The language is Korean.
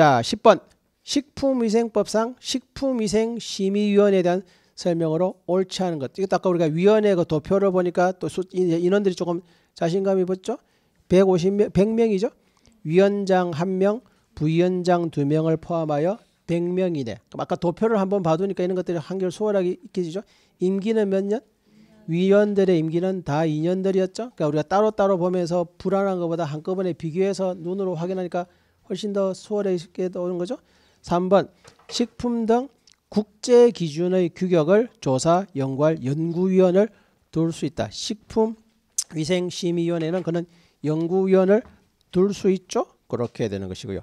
자, 10번 식품위생법상 식품위생심의위원회에 대한 설명으로 옳지 않은 것. 이것도 아까 우리가 위원회 그 도표를 보니까 또 수, 인원들이 조금 자신감이 붙죠. 150명, 100명이죠. 위원장 1명, 부위원장 2명을 포함하여 100명 이내. 그럼 아까 도표를 한번 봐두니까 이런 것들이 한결 수월하게 익혀지죠. 임기는 몇 년? 위원들의 임기는 다 2년들이었죠. 그러니까 우리가 따로따로 보면서 불안한 것보다 한꺼번에 비교해서 눈으로 확인하니까 훨씬 더 수월하게 나오는 거죠. 3번 식품 등 국제 기준의 규격을 조사, 연구할 연구위원을 둘 수 있다. 식품 위생심의위원회는 그는 연구위원을 둘수 있죠. 그렇게 되는 것이고요.